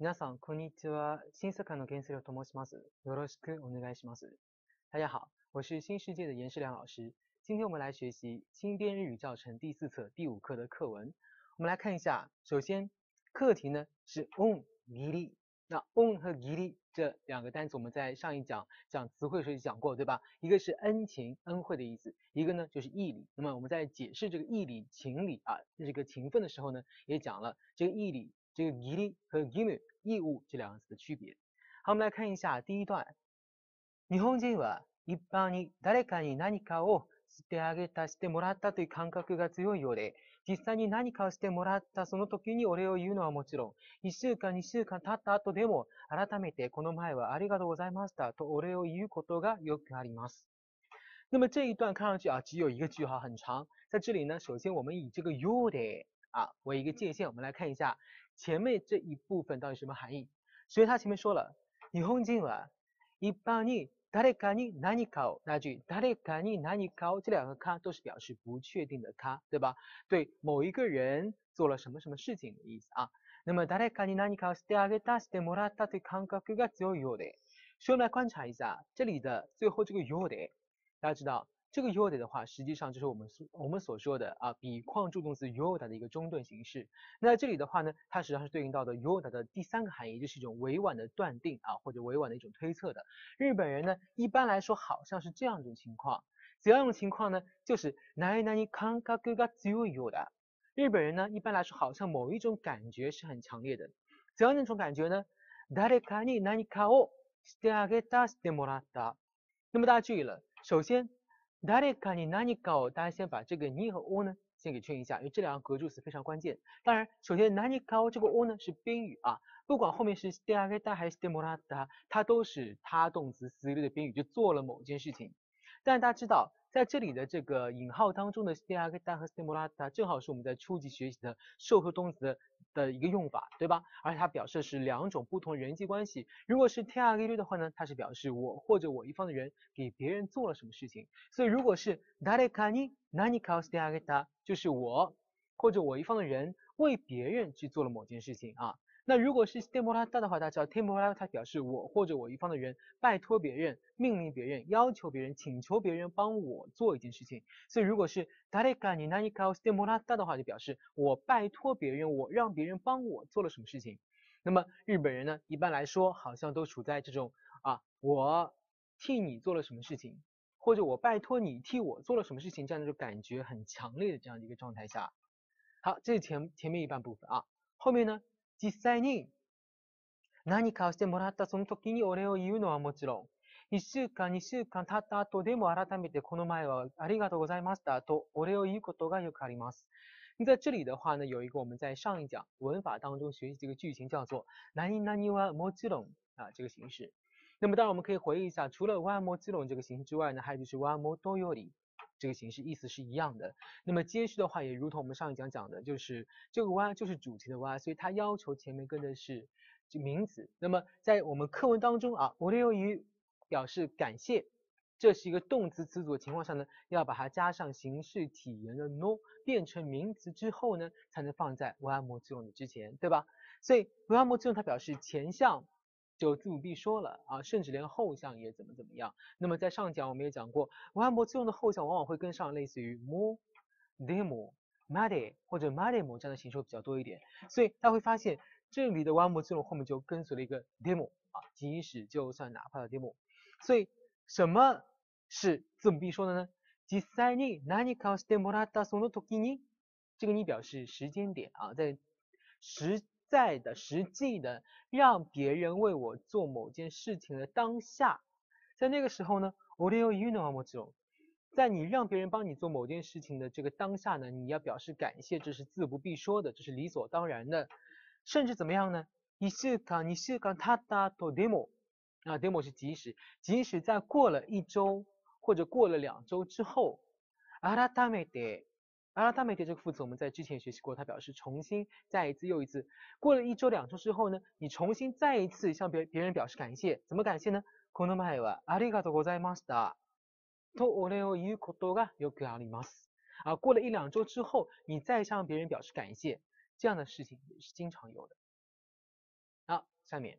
皆さんこんにちは。新世界の言葉と申します。よろしくお願いします。大家好，我是新世界的严世良老师。今天我们来学习《轻编日语教程》第四册第五课的课文。我们来看一下，首先课题呢是「恩」、「i 那「恩」和「giri 这两个单词，我们在上一讲讲词汇时讲过，对吧？一个是恩情、恩惠的意思，一个呢就是义理。那么我们在解释这个义理、情理啊，这个情分的时候呢，也讲了这个义理、这个 giri 和義。义务这两个词的区别。好，我们来看一下第一段。日本人は一般に誰かに何かをしてあげたしてもらったという感覚が強いようで、実際に何かをしてもらったその時に礼を言うのはもちろん、一週間二週間経った後でも改めてこの前はありがとうございましたと礼を言うことがよくあります。那么这一段看上去啊只有一个句号很长，在这里呢，首先我们以这个言うで。啊，为一个界限，我们来看一下前面这一部分到底什么含义。所以他前面说了，以奉敬了，一般你哪里看你哪里考，那句哪里看你哪里考，这两个“卡”都是表示不确定的“卡”，对吧？对某一个人做了什么什么事情的意思啊。那么哪里看你哪里考，してあげたしてもらったという感覚が強いようで，首先来观察一下这里的最后这个“ようで”，大家知道？这个 y o d 的话，实际上就是我们所我们所说的啊，比框助动词 yoda 的一个中断形式。那这里的话呢，它实际上是对应到的 yoda 的第三个含义，就是一种委婉的断定啊，或者委婉的一种推测的。日本人呢，一般来说好像是这样一种情况。怎样一种情况呢？就是 nani nani kanga ga zuyoda。日本人呢，一般来说好像某一种感觉是很强烈的。怎样那种感觉呢？dare kani nani ka o s h t e a g e a s t e m o r a 那么大家注意了，首先。Darekani 大家先把这个 n 和 o 呢，先给确认一下，因为这两个格助词非常关键。当然，首先 nani 这个 o 呢是宾语啊，不管后面是 darekata 还是 temolata，它都是它动词词尾的宾语，就做了某件事情。但大家知道，在这里的这个引号当中的 darekata 和 temolata，正好是我们在初级学习的授课动词。的一个用法，对吧？而且它表示的是两种不同人际关系。如果是 t i a r i r 的话呢，它是表示我或者我一方的人给别人做了什么事情。所以如果是 dalekani n a n i k a t i a r i t a 就是我或者我一方的人为别人去做了某件事情啊。那如果是 s t e i m o r a t a 的话，大家知道 t e i m o r a t a 表示我或者我一方的人拜托别人、命令别人、要求别人、请求别人帮我做一件事情。所以如果是 darika ni nani kau t e i m o r a t a 的话，就表示我拜托别人，我让别人帮我做了什么事情。那么日本人呢，一般来说好像都处在这种啊，我替你做了什么事情，或者我拜托你替我做了什么事情这样的感觉很强烈的这样的一个状态下。好，这是前前面一半部分啊，后面呢？実際に何かをしてもらったその時にお礼を言うのはもちろん、1週間、2週間経った後でも改めてこの前はありがとうございましたとお礼を言うことがよくあります。在这里的话呢，有一个我们在上一讲文法当中学习这个句型叫做“なはもちろん”啊这个形式。那么当然我们可以回忆一下，除了“もちろん”这个形式之外呢，还有就是“这个形式意思是一样的。那么接续的话，也如同我们上一讲讲的，就是这个 w y 就是主题的 w y 所以它要求前面跟的是名词。那么在我们课文当中啊，我得由于表示感谢，这是一个动词词组的情况下呢，要把它加上形式体元的 no，变成名词之后呢，才能放在 why 模主动的之前，对吧？所以 why 模主动它表示前项。就自不必说了啊，甚至连后项也怎么怎么样。那么在上讲我们也讲过，挖博自用的后项往往会跟上类似于 more, d e m m a d d 或者 m a d d y 模这样的形式比较多一点。所以大家会发现这里的挖博自用后面就跟随了一个 d e m o 啊，即使就算哪怕的 d e m o 所以什么是自母必说的呢？実際に何に顔してもらったその時に这个你表示时间点啊，在时。在的实际的让别人为我做某件事情的当下，在那个时候呢 a u d y o uno k mo zono，在你让别人帮你做某件事情的这个当下呢，你要表示感谢，这是自不必说的，这是理所当然的，甚至怎么样呢？iska iska tada to demo 啊，demo 是即使，即使在过了一周或者过了两周之后 a r a t a 改めて这个副词我们在之前学习过，它表示重新、再一次、又一次。过了一周、两周之后呢，你重新再一次向别别人表示感谢，怎么感谢呢？この前はありがとうございました。とお礼を言うことがよくあります。啊，过了一两周之后，你再向别人表示感谢，这样的事情也是经常有的。好，下面，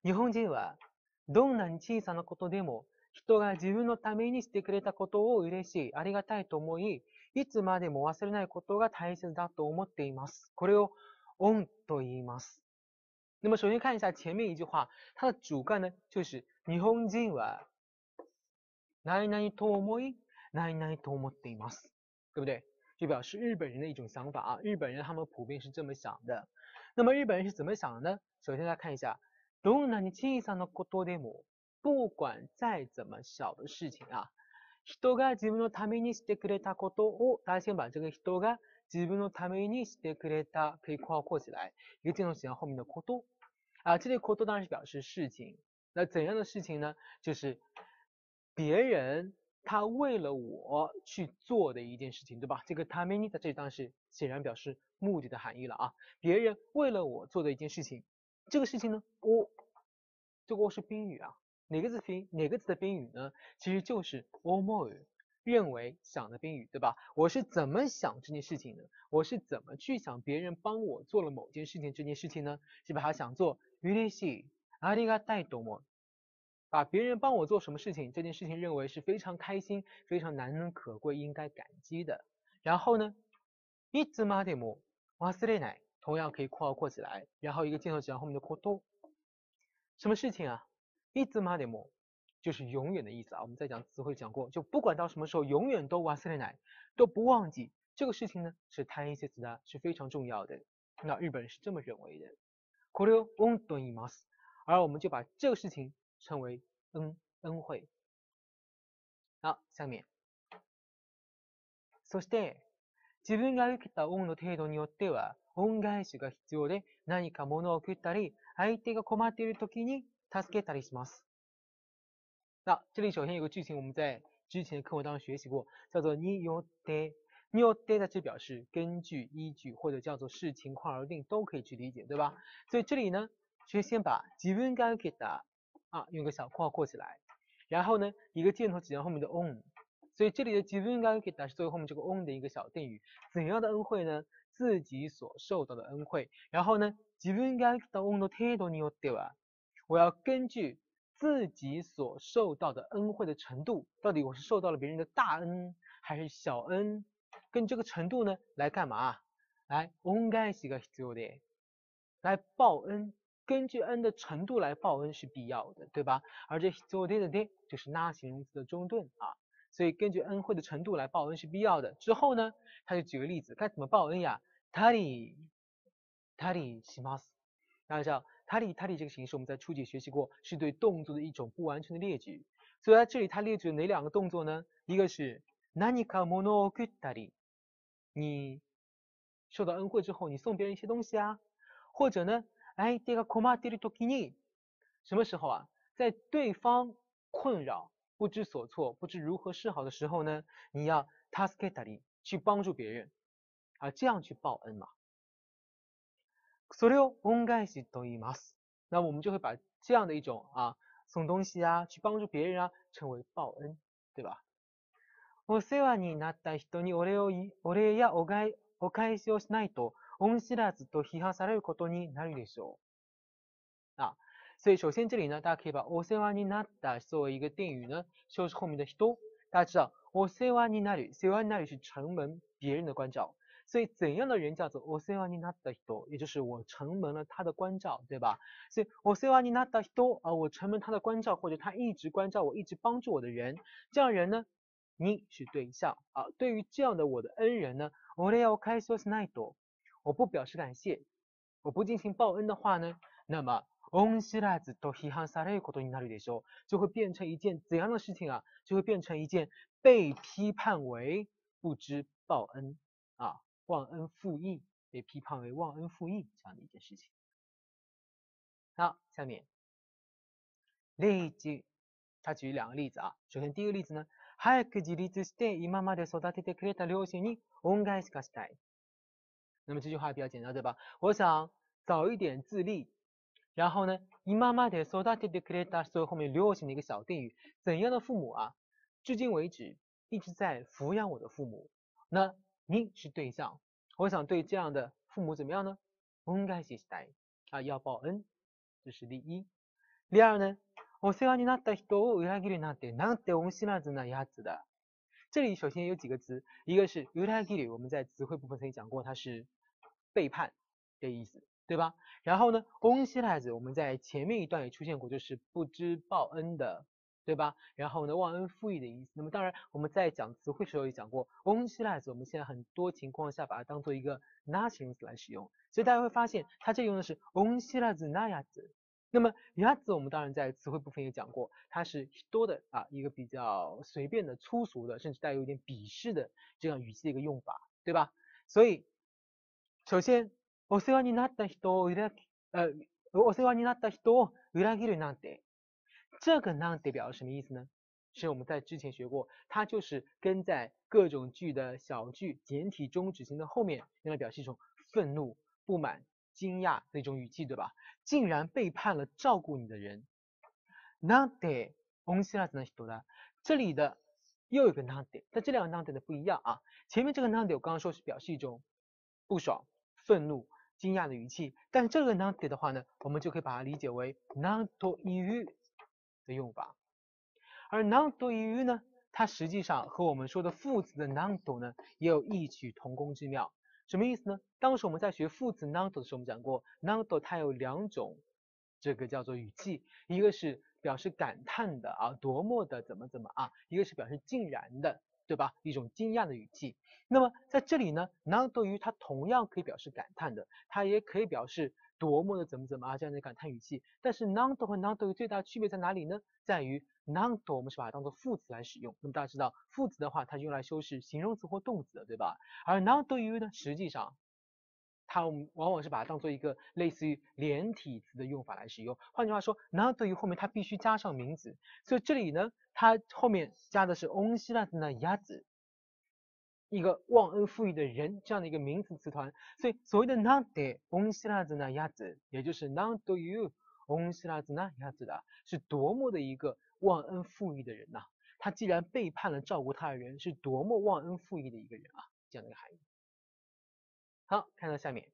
日本人はどんなに小さなことでも人が自分のためにしてくれたことを嬉しい、ありがたいと思い、いつまでも忘れないことが大切だと思っています。これをオンと言います。那么首先看一下前面一句话，它的主干呢就是日本人はなににと思いなににと思っています，对不对？就表示日本人的一种想法啊，日本人他们普遍是这么想的。那么日本人是怎么想的呢？首先来看一下どんなに小さなことでも，不管再怎么小的事情啊。人が自分のためにしてくれたことを、大先把这个人が自分のためにしてくれた可以括括うしない。言ってのし后面的こと。啊，这里“こと”当然是表示事情。那怎样的事情呢？就是别人他为了我去做的一件事情，对吧？这个“ために”在这里当然是显然表示目的的含义了啊。别人为了我做的一件事情，这个事情呢，我，这个“我”是宾语啊。哪个字宾哪个字的宾语呢？其实就是 omo 认为想的宾语，对吧？我是怎么想这件事情的？我是怎么去想别人帮我做了某件事情这件事情呢？是把它想做 yulei xi adiga dai 多么，把别人帮我做什么事情这件事情认为是非常开心、非常难能可贵、应该感激的。然后呢，it s ma dem wa si lei n a 同样可以括号括起来，然后一个箭头指向后面的括度，什么事情啊？いつまでも就是永远的意思啊。我们在讲词汇讲过，就不管到什么时候，永远都忘れない，都不忘记这个事情呢，是単一介词是非常重要的。那日本是这么认为的。これを恩と言います。而我们就把这个事情称为恩恩惠。好，下面。そして、自分が受けた恩の程度によっては、恩返しが必要で、何か物を送ったり、相手が困っている時にタスクエタリします。那这里首先有个句型，我们在之前课文当中学习过，叫做 new d ニョテ。ニ d テ在它就表示根据、依据或者叫做视情况而定，都可以去理解，对吧？所以这里呢，其实先把自分が受けた啊用个小括号括起来，然后呢一个箭头指向后面的 on。所以这里的自分が受けた是作为后面这个 on 的一个小定语，怎样的恩惠呢？自己所受到的恩惠。然后呢自分が受けたオンの程度によっては。我要根据自己所受到的恩惠的程度，到底我是受到了别人的大恩还是小恩，根据这个程度呢，来干嘛？来，我们该是个 h i s t o r a 来报恩，根据恩的程度来报恩是必要的，对吧？而这 h i s t o r a 的 d 就是那形容词的中顿啊，所以根据恩惠的程度来报恩是必要的。之后呢，他就举个例子，该怎么报恩呀？たりたりします，然叫。他里他里这个形式我们在初级学习过，是对动作的一种不完全的列举。所以在这里他列举了哪两个动作呢？一个是 nani ka mono k t a 你受到恩惠之后，你送别人一些东西啊，或者呢哎，这个 k o m a toki ni，什么时候啊，在对方困扰、不知所措、不知如何是好的时候呢，你要 t a s り，k e t a r i 去帮助别人，啊，这样去报恩嘛。それを恩返しと言います。那我们就会把这样的一种啊送东西啊，去帮助别人啊，称为报恩，对吧？お世話になった人にお礼をお礼やおお返しをしないと恩知らずと批判されることになるでしょう。啊，所以首先这里呢，大家可以把お世話になった作为一个定语呢，修饰后面的人。大家知道，お世話になる，世話になる是承蒙别人的关照。所以怎样的人叫做 osewani n a t 也就是我承蒙了他的关照，对吧？所以 osewani n a t 啊，我承蒙他的关照，或者他一直关照我，一直帮助我的人，这样人呢，你是对象啊。对于这样的我的恩人呢，ole yakaisos n i d o 我不表示感谢，我不进行报恩的话呢，那么 onshirasu to hihan sare kotoni naru desu，就会变成一件怎样的事情啊？就会变成一件被批判为不知报恩啊。忘恩负义，被批判为忘恩负义这样的一件事情。好，下面例一句，他举两个例子啊。首先，第一个例子呢，早く自立して今まで育ててくれた両親に恩返しがしたい。那么这句话比较简单，对吧？我想早一点自立，然后呢，今まで育ててくれた所后面両親的一个小定语，怎样的父母啊？至今为止一直在抚养我的父母，那。你是对象，我想对这样的父母怎么样呢？应该谢谢他啊，要报恩，这是第一。第二呢，这里首先有几个词，一个是裏切る，我们在词汇部分曾经讲过，它是背叛的意思，对吧？然后呢，恩西赖子，我们在前面一段也出现过，就是不知报恩的。对吧？然后呢，忘恩负义的意思。那么当然，我们在讲词汇时候也讲过，onshiraz，我们现在很多情况下把它当做一个 nouns 来使用。所以大家会发现，它这用的是 o n s h i a z n a y a 那么 nayaz 我们当然在词汇部分也讲过，它是多的啊一个比较随便的、粗俗的，甚至带有一点鄙视的这样语气的一个用法，对吧？所以，首先，お世話になった人を裏、呃，お世話になった t a 裏切るなんて。这个 n 呢 n e 表示什么意思呢？是我们在之前学过，它就是跟在各种句的小句、简体中指型的后面，用来表示一种愤怒、不满、惊讶的一种语气，对吧？竟然背叛了照顾你的人。那 de，我们希腊怎么读这里的又一个那 de，但这两个那 de 的不一样啊。前面这个那 de 我刚刚说是表示一种不爽、愤怒、惊讶的语气，但这个那 de 的话呢，我们就可以把它理解为难脱抑郁。的用法，而 non do y 呢？它实际上和我们说的副词的 non do 呢，也有异曲同工之妙。什么意思呢？当时我们在学副词 non do 的时候，我们讲过 non do 它有两种，这个叫做语气，一个是表示感叹的啊，多么的怎么怎么啊，一个是表示竟然的，对吧？一种惊讶的语气。那么在这里呢，non do y 它同样可以表示感叹的，它也可以表示。多么的怎么怎么啊这样的感叹语气，但是 none do 和 none do 最大区别在哪里呢？在于 none do 我们是把它当做副词来使用，那么大家知道副词的话，它是用来修饰形容词或动词的，对吧？而 none do you 呢，实际上它我们往往是把它当做一个类似于连体词的用法来使用。换句话说，none do 由于后面它必须加上名词，所以这里呢，它后面加的是 o n 希 h i r y a z 一个忘恩负义的人，这样的一个名词词团，所以所谓的“狼 l 翁西拉子那亚子”，也就是“狼多 l 翁西拉子那亚子”的，是多么的一个忘恩负义的人呐！他既然背叛了照顾他的人，是多么忘恩负义的一个人啊！这样的含义。好，看下面。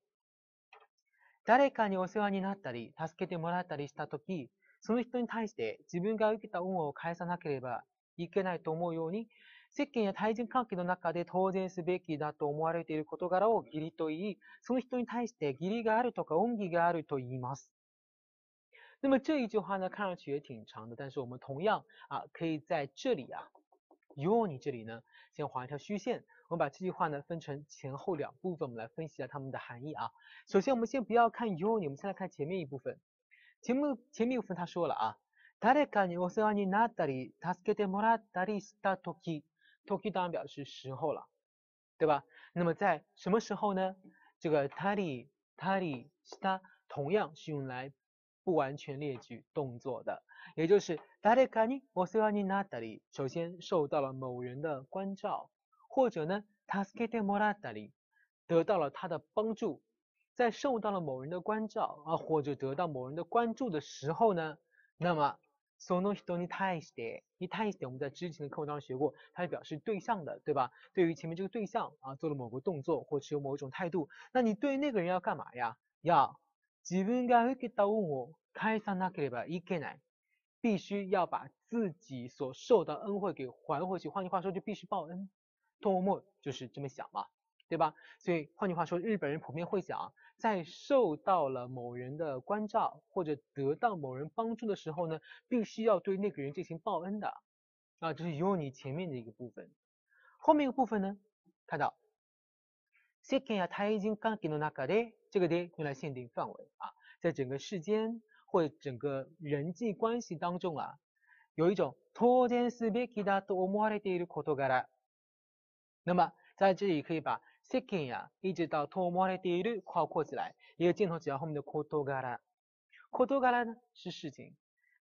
誰かにお世話になったり、助けてもらったりした時、その人に対して自分が受けた恩を返さなければいけないと思うように。世間や対人関係の中で当然すべきだと思われている事柄を義理と言い、その人に対して義理があるとか恩義があると言います。那么这一句话呢，看上去也挺长的，但是我们同样啊，可以在这里啊，用你这里呢，先画一条虚线。我们把这句话呢分成前后两部分，我们来分析一下它们的含义啊。首先，我们先不要看 you，我们先来看前面一部分。前面前面一部分他说了啊，誰かにお世話になったり、助けてもらったりした時。toki 当然表示时候了，对吧？那么在什么时候呢？这个 t a r i t a r i s 是它，同样是用来不完全列举动作的，也就是 dali kani mo s u a n i nadi。首先受到了某人的关照，或者呢 t a s k e t e mora t a l i 得到了他的帮助。在受到了某人的关照啊，或者得到某人的关注的时候呢，那么。その人に対して、に対して我们在之前的课文当中学过，它是表示对象的，对吧？对于前面这个对象啊，做了某个动作或持有某一种态度，那你对那个人要干嘛呀？要自分が受けた恩を返さなければいけない，必须要把自己所受到恩惠给还回去。换句话说，就必须报恩。多么就是这么想嘛，对吧？所以换句话说，日本人普遍会讲。在受到了某人的关照或者得到某人帮助的时候呢，必须要对那个人进行报恩的啊，这是用你前面的一个部分。后面一个部分呢，看到，这个得用来限定范围啊，在整个世间或者整个人际关系当中啊，有一种，那么在这里可以把。Sicking 呀，一直到 TOMORROW 第二句概括起来，一个镜头指向后面的库托嘎拉，库托嘎拉呢是事情。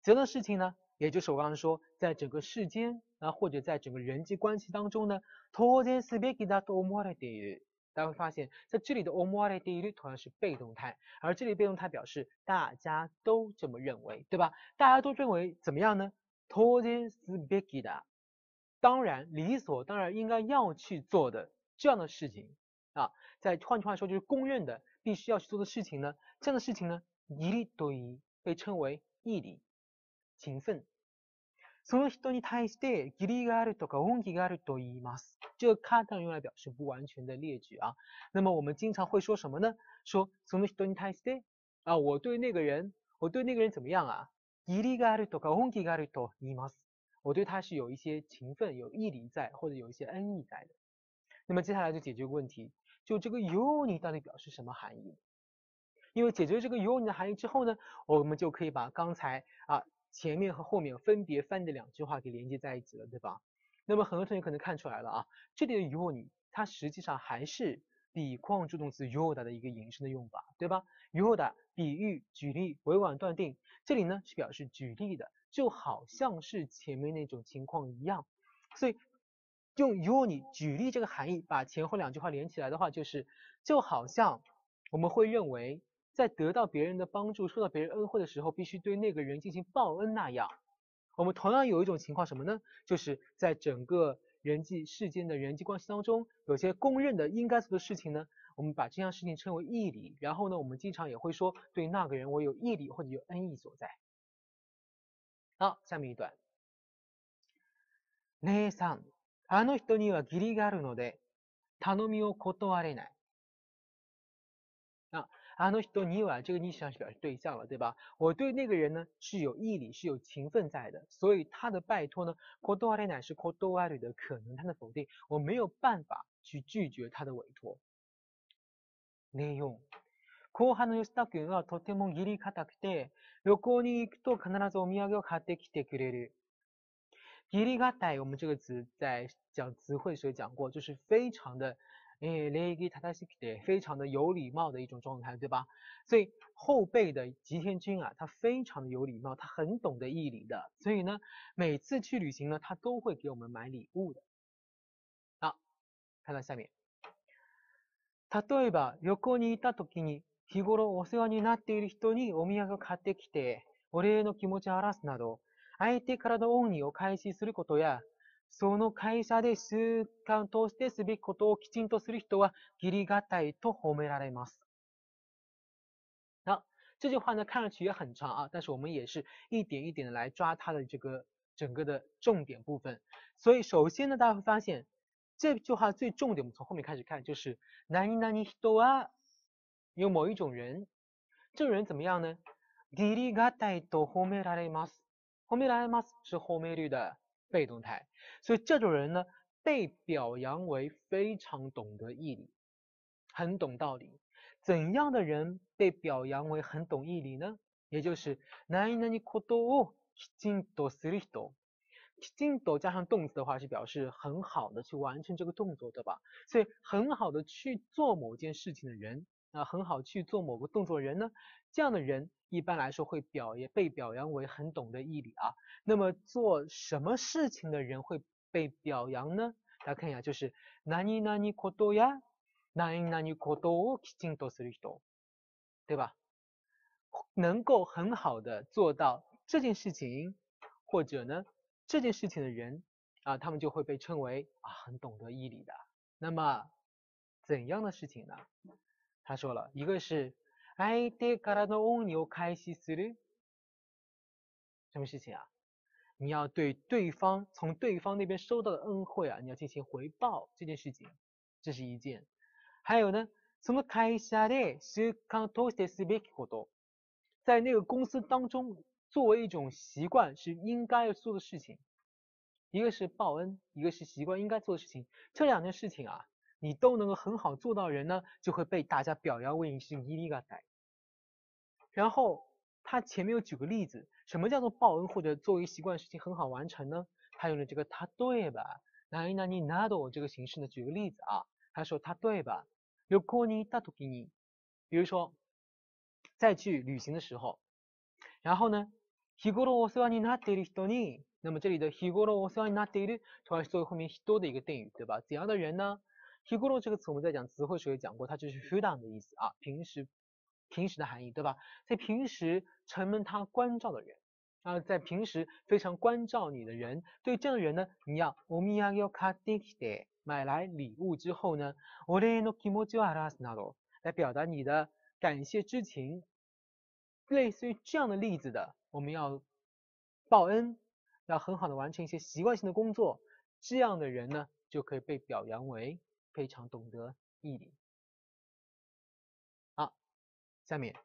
这个事情呢，也就是我刚才说，在整个世间啊，或者在整个人际关系当中呢，托杰斯别吉达托莫的第二句，大家会发现，在这里的托莫的第二句同样是被动态，而这里被动态表示大家都这么认为，对吧？大家都认为怎么样呢？托杰斯别吉达，当然理所当然应该要去做的。这样的事情啊，在换句话说，就是公认的必须要去做的事情呢。这样的事情呢，一律都一，被称为毅力、勤奋。この人に対して、義理があるとか、恩義があると言います。这个カタん用来表示不完全的列举啊。那么我们经常会说什么呢？说この人に対して啊，我对那个人，我对那个人怎么样啊？義理があるとか、恩義があると言います。我对他是有一些勤奋、有毅力在，或者有一些恩义在的。那么接下来就解决个问题，就这个尤尼到底表示什么含义？因为解决这个尤尼的含义之后呢，我们就可以把刚才啊前面和后面分别翻译的两句话给连接在一起了，对吧？那么很多同学可能看出来了啊，这里的尤尼它实际上还是比况助动词尤达的一个延伸的用法，对吧？尤达比喻、举例、委婉断定，这里呢是表示举例的，就好像是前面那种情况一样，所以。用 y o u 举例这个含义，把前后两句话连起来的话，就是就好像我们会认为，在得到别人的帮助、受到别人恩惠的时候，必须对那个人进行报恩那样。我们同样有一种情况什么呢？就是在整个人际世间的人际关系当中，有些公认的应该做的事情呢，我们把这项事情称为义理。然后呢，我们经常也会说，对那个人我有义理或者有恩义所在。好，下面一段，内向。あの人には義理があるので、頼みを断れない。啊，あの人には这个你想表示对象了，对吧？我对那个人呢是有意理，是有勤奋在的，所以他的拜托呢，断れない是断る的可能，他的否定，我没有办法去拒绝他的委托。内容。後半の吉田君はとても義理固くて、旅行に行くと必ずお土産を買ってきてくれる。ギ利嘎代，我们这个词在讲词汇时讲过，就是非常的，诶，礼儀正しくて，非常的有礼貌的一种状态，对吧？所以后辈的吉田君啊，他非常的有礼貌，他很懂得义理的，所以呢，每次去旅行呢，他都会给我们买礼物的。好，看到下面，例えば横にいた時に日頃お世話になっている人にお土産を買ってきて、お礼の気持ちを表すなど。相手からの恩義を開始することや、その会社で習慣としてすべきことをきちんとする人は義理がたいと褒められます。好，这句话呢看上去也很长啊，但是我们也是一点一点的来抓它的这个整个的重点部分。所以首先呢，大家会发现这句话最重点，我们从后面开始看，就是何々人は有某一种人，这个人怎么样呢？義理がたいと褒められます。后面来 mas 是后面律的被动态，所以这种人呢被表扬为非常懂得毅力，很懂道理。怎样的人被表扬为很懂毅力呢？也就是奈奈尼コドオヒントシリヒト，ヒント加上动词的话是表示很好的去完成这个动作，对吧？所以很好的去做某件事情的人。啊，很好去做某个动作的人呢，这样的人一般来说会表扬，被表扬为很懂得毅力啊。那么做什么事情的人会被表扬呢？大家看一下，就是哪尼哪尼可多呀，哪尼哪尼可多我金多斯里多，对吧？能够很好的做到这件事情，或者呢这件事情的人啊，他们就会被称为啊很懂得毅力的。那么怎样的事情呢？他说了一个是，哎，对，卡拉的恩牛开西斯的，什么事情啊？你要对对方从对方那边收到的恩惠啊，你要进行回报这件事情，这是一件。还有呢，什从开下的是康托斯的西贝库多，在那个公司当中作为一种习惯是应该要做的事情，一个是报恩，一个是习惯应该做的事情，这两件事情啊。你都能够很好做到人呢，就会被大家表扬，为你是伊利亚代。然后他前面有举个例子，什么叫做报恩或者作为习惯事情很好完成呢？他用了这个“他对吧那 i 那 i 那 a 这个形式呢，举个例子啊，他说他对吧？如果你单独给你，比如说再去旅行的时候，然后呢，那么这里的 h e goru osan n nadeiru” 主要是作为后面 “hi 的一个定语，对吧？怎样的人呢？Tigoro 这个词，我们在讲词汇时候也讲过，它就是平常的意思啊，平时平时的含义，对吧？在平时承蒙他关照的人啊，在平时非常关照你的人，对这样的人呢，你要 o m i y a k a d i 买来礼物之后呢，odeino k i m o c a r a s n a o 来表达你的感谢之情，类似于这样的例子的，我们要报恩，要很好的完成一些习惯性的工作，这样的人呢就可以被表扬为。非常懂得毅力。好，下面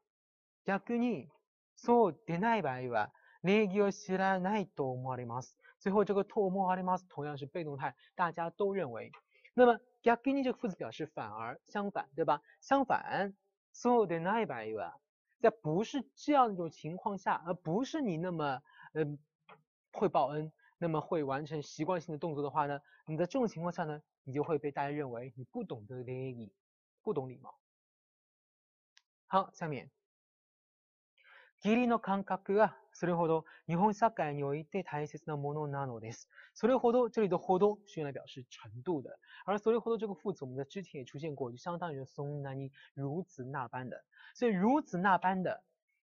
逆にそうでない場合はネギを吸らないとマリます。最后这个唾沫阿里 mas 同样是被动态，大家都认为。那么逆に这个副词表示反而相反，对吧？相反そうでない場合は，在不是这样一种情况下，而不是你那么嗯会报恩，那么会完成习惯性的动作的话呢？你在这种情况下呢？你就会被大家认为你不懂得礼仪，不懂礼貌。好，下面。吉里ノ感覚がそれほど日本社会において大切なモノなのです。それほど这里的ほど是用来表示程度的，而それほど这个副词，我们在之前也出现过，就相当于“そんなに如此那般的”，所以如此那般的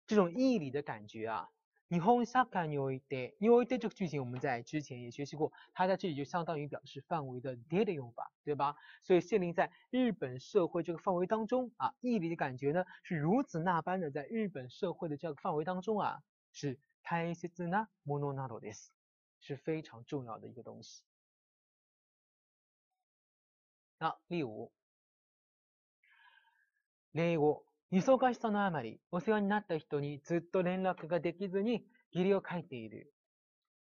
这种义理的感觉啊。日本社会において、において这个句型我们在之前也学习过，它在这里就相当于表示范围的 “de” 的用法，对吧？所以限定在日本社会这个范围当中啊，伊里的感觉呢是如此那般的，在日本社会的这个范围当中啊，是大切なモノナドです，是非常重要的一个东西。那例五、例五。忙过失のあまり、お世話になった人にずっと連絡ができずにを書いている。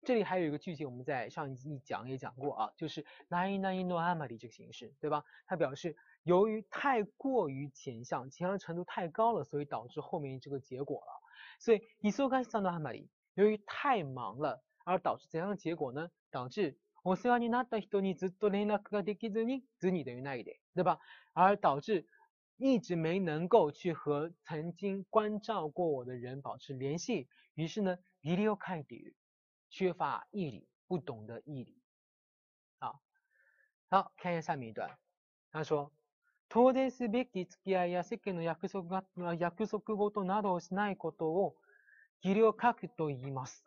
这里还有一个句型，我们在上一讲也讲过啊，就是ないなのあまり这个形式，对吧？它表示由于太过于前向，前向程度太高了，所以导致后面这个结果了。所以忙のあまり，由于太忙了，而导致怎样的结果呢？导致お世話になった人にずっと連絡ができずににないで，对吧？而导致一直没能够去和曾经关照过我的人保持联系，于是呢，疲劳开裂，缺乏毅力，不懂得毅力。好，看一下下面一段，他说：“托天是别给自己啊，要写诺亚古俗啊，亚古俗后头难道しないことを、疲劳克服と言います。”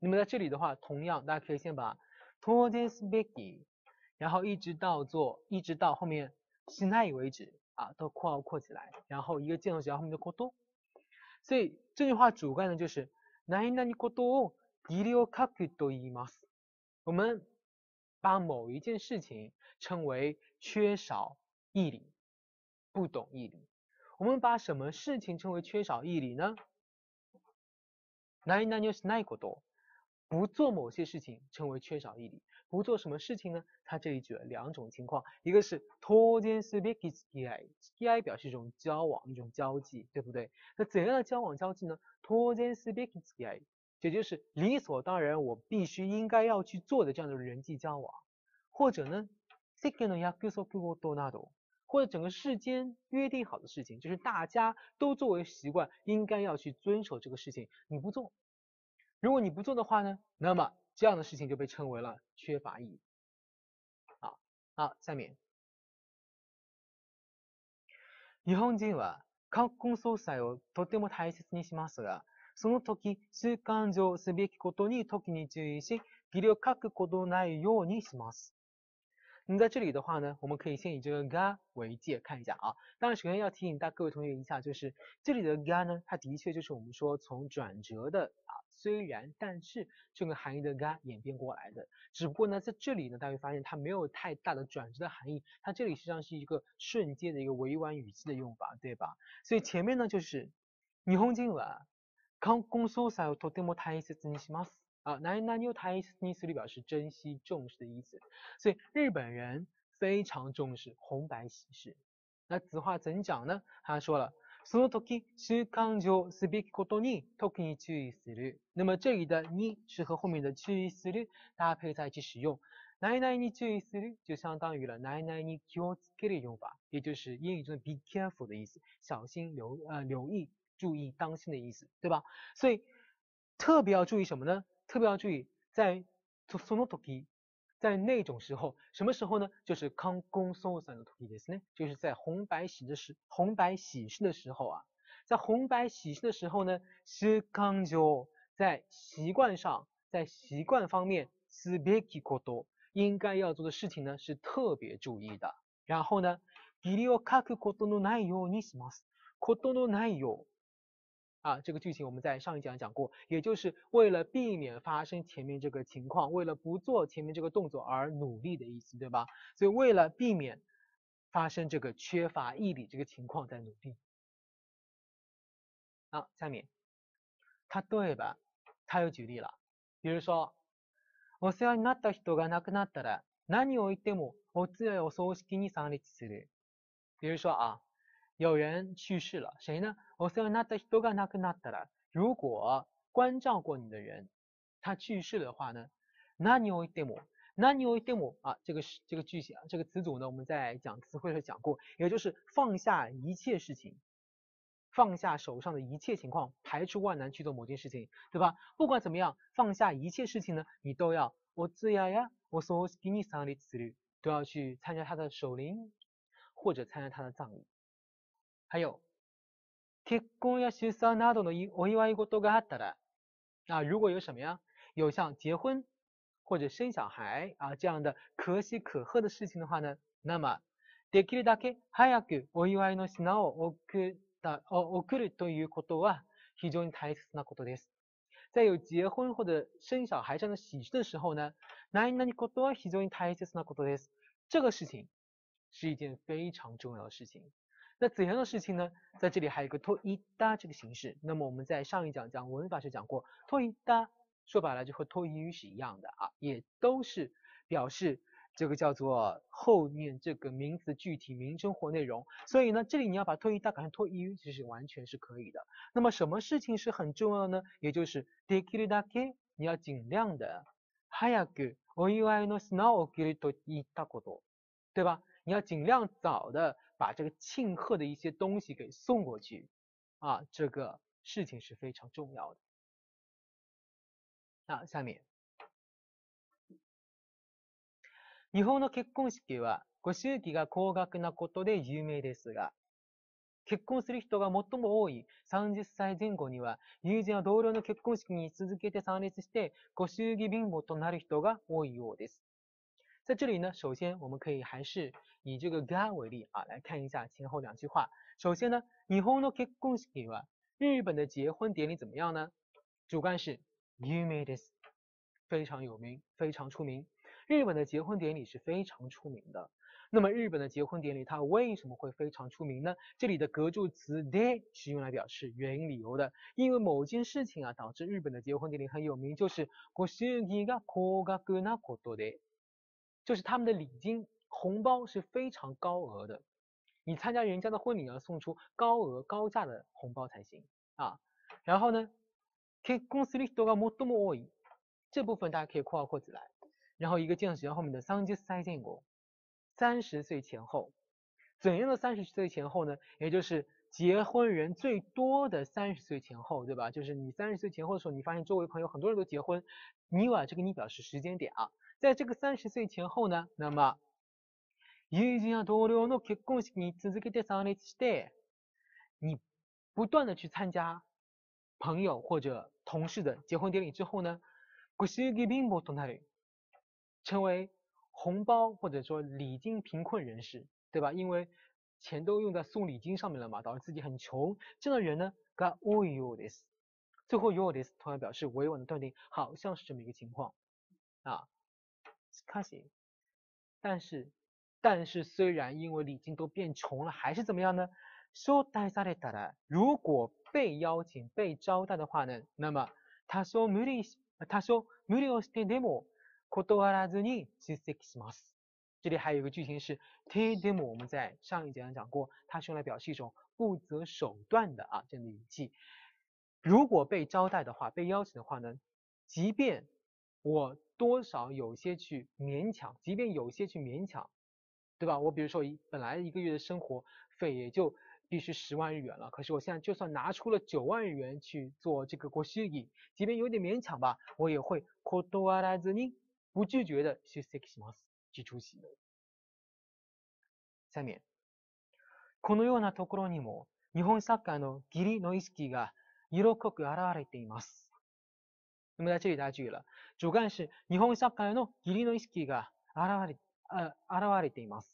那么在这里的话，同样大家看一下吧，“托天是别给”，然后一直到做，一直到后面。现在为止啊，都括号括起来，然后一个介词，然后后面的过渡。所以这句话主干呢就是，难以难以过渡，多，毅力，刻苦都已吗死。我们把某一件事情称为缺少毅力，不懂毅力。我们把什么事情称为缺少毅力呢？难以难以是难以过多。不做某些事情称为缺少毅力。不做什么事情呢？他这里举了两种情况，一个是脱间すべ i であり，であり表示一种交往、一种交际，对不对？那怎样的交往交际呢？脱 biki，ski，也就是理所当然，我必须应该要去做的这样的人际交往，或者呢，yakuso kugo そ o n a d o 或者整个世间约定好的事情，就是大家都作为习惯应该要去遵守这个事情，你不做。如果你不做的话呢，那么这样的事情就被称为了缺乏意义。好，好，下面日本人は格好整備をとても大切にしますが、その時習慣上すべきことに時に注意し、ぎりをかくことないようにします。那在这里的话呢，我们可以先以这个 ga 为界看一下啊。当然，首先要提醒大各位同学一下，就是这里的 ga 呢，它的确就是我们说从转折的。虽然，但是这个含义的“干”演变过来的，只不过呢，在这里呢，大家会发现它没有太大的转折的含义，它这里实际上是一个瞬间的一个委婉语气的用法，对吧？所以前面呢就是，霓虹新闻，康公说：“撒有托德莫太意思珍惜吗？”啊，奈奈妞太意思里表示珍惜重视的意思，所以日本人非常重视红白喜事。那此话怎讲呢？他说了。その時、習慣上すべきことに特に注意する。那么这里的に是和后面的注意する搭配在一起使用。奶奶に注意する就相当于了奶奶に気をつける用法，也就是英语中的 be careful 的意思，小心留呃留意、注意、当心的意思，对吧？所以特别要注意什么呢？特别要注意在その時在那种时候，什么时候呢？就是康宫搜索的土地ですね。就是在红白喜的时，红白喜事的时候啊，在红白喜事的时候呢，是讲究在习惯上，在习惯方面特别过多，应该要做的事情呢是特别注意的。然后呢，给里奥卡克过多的奶油，你是吗？过多的奶油。啊，这个剧情我们在上一讲讲过，也就是为了避免发生前面这个情况，为了不做前面这个动作而努力的意思，对吧？所以为了避免发生这个缺乏毅力这个情况，在努力。啊，下面，他对吧？他又举例了。比如说、お世話になった人が亡くなったら、何を言っても、おつえを少し気にしたする。比如说啊，有人去世了，谁呢？如果关照过你的人他去世的话呢？那你有一点么？那你有一点么？啊，这个是这个句型啊，这个词组呢，我们在讲词汇的时候讲过，也就是放下一切事情，放下手上的一切情况，排除万难去做某件事情，对吧？不管怎么样，放下一切事情呢，你都要我这样呀，我所有跟你商量的词女都要去参加他的守灵，或者参加他的葬礼，还有。結婚や出産などのお祝い事があったら、啊，如果有什么呀，有像结婚或者生小孩啊这样的可喜可贺的事情的话呢，那么できるだけ早くお祝いの品を送った送るということは非常に大切なことです。在有结婚或者生小孩这样的喜事的时候呢，何々ことは非常に大切なことです。这个事情是一件非常重要的事情。那怎样的事情呢？在这里还有一个拖一搭这个形式。那么我们在上一讲讲文法时讲过，拖一搭说白了就和拖伊语是一样的啊，也都是表示这个叫做后面这个名词具体名称或内容。所以呢，这里你要把拖一搭改成拖伊语，其实完全是可以的。那么什么事情是很重要呢？也就是 d e k i r a k e 你要尽量的 h a a g u onu ano snao r o i t t 对吧？你要尽量早的。把这个庆贺的一些东西给送过去啊，这个事情是非常重要的。下面。日本の結婚式は、ご祝儀が高額なことで有名ですが、結婚する人が最も多い30歳前後には、友人や同僚の結婚式に続けて参列して、ご祝儀貧乏となる人が多いようです。在这里呢，首先我们可以还是以这个 “ga” 为例啊，来看一下前后两句话。首先呢日 i h o n no k i k u s y u a 日本的结婚典礼怎么样呢？主干是 “yume des”，非常有名，非常出名。日本的结婚典礼是非常出名的。那么日本的结婚典礼它为什么会非常出名呢？这里的格助词 “de” 是用来表示原因理由的，因为某件事情啊导致日本的结婚典礼很有名，就是 “koshiki ga koga ga na koto de”。就是他们的礼金红包是非常高额的，你参加人家的婚礼要送出高额高价的红包才行啊。然后呢，这部分大家可以括号括起来。然后一个学校后面的三十岁前后，三十岁前后怎样的三十岁前后呢？也就是结婚人最多的三十岁前后，对吧？就是你三十岁前后的时候，你发现周围朋友很多人都结婚，你啊就给你表示时间点啊。在这个三十岁前后呢，那么友人や同僚の結婚式に続けて参加して、你不断的去参加朋友或者同事的结婚典礼之后呢，苦しい貧乏状態、成为红包或者说礼金贫困人士，对吧？因为钱都用在送礼金上面了嘛，导致自己很穷。这样的人呢、がおようです、最后 your ようで s 同样表示委婉的断定，好像是这么一个情况啊。可惜，但是，但是虽然因为礼金都变穷了，还是怎么样呢？如果被邀请、被招待的话呢？那么他说“无理”，他说“无理をしてでも断らずに出席します”。这里还有一个句型是“ t e d e m o 我们在上一节讲过，它是用来表示一种不择手段的啊这样的语气。如果被招待的话，被邀请的话呢？即便我多少有些去勉强，即便有些去勉强，对吧？我比如说，一本来一个月的生活费也就必须十万日元了，可是我现在就算拿出了九万日元去做这个国税，即便有点勉强吧，我也会不拒绝的出席。下面，このようなところにも日本サッカーのギリの意識が色濃く表れています。那么在这里大家注意了，主干是日本社会の義理の意識が現れ、呃，現れています。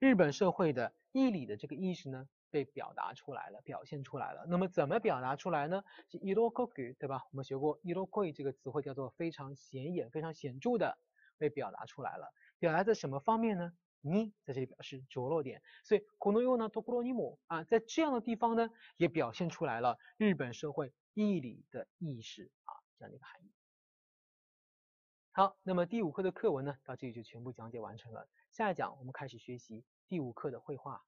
日本社会的义理的这个意识呢，被表达出来了，表现出来了。那么怎么表达出来呢？是色句，对吧？我们学过色句这个词汇，叫做非常显眼、非常显著的被表达出来了。表达在什么方面呢？に在这里表示着落点，所以このようにところにも啊，在这样的地方呢，也表现出来了日本社会义理的意识啊。这样的一个含义。好，那么第五课的课文呢，到这里就全部讲解完成了。下一讲我们开始学习第五课的绘画。